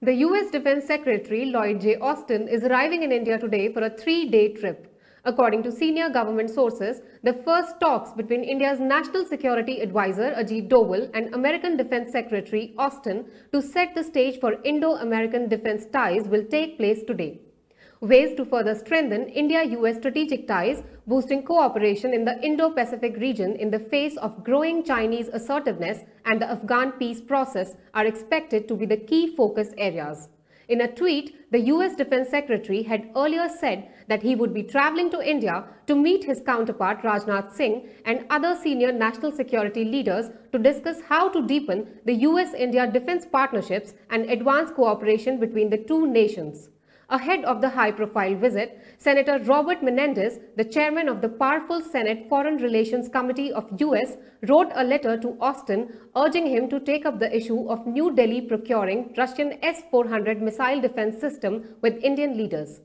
The US Defense Secretary Lloyd J. Austin is arriving in India today for a three-day trip. According to senior government sources, the first talks between India's National Security Advisor Ajit Doval and American Defense Secretary Austin to set the stage for Indo-American defense ties will take place today ways to further strengthen India-US strategic ties, boosting cooperation in the Indo-Pacific region in the face of growing Chinese assertiveness and the Afghan peace process are expected to be the key focus areas. In a tweet, the US Defense Secretary had earlier said that he would be traveling to India to meet his counterpart Rajnath Singh and other senior national security leaders to discuss how to deepen the US-India defense partnerships and advance cooperation between the two nations. Ahead of the high-profile visit, Senator Robert Menendez, the chairman of the powerful Senate Foreign Relations Committee of US, wrote a letter to Austin urging him to take up the issue of New Delhi procuring Russian S-400 missile defense system with Indian leaders.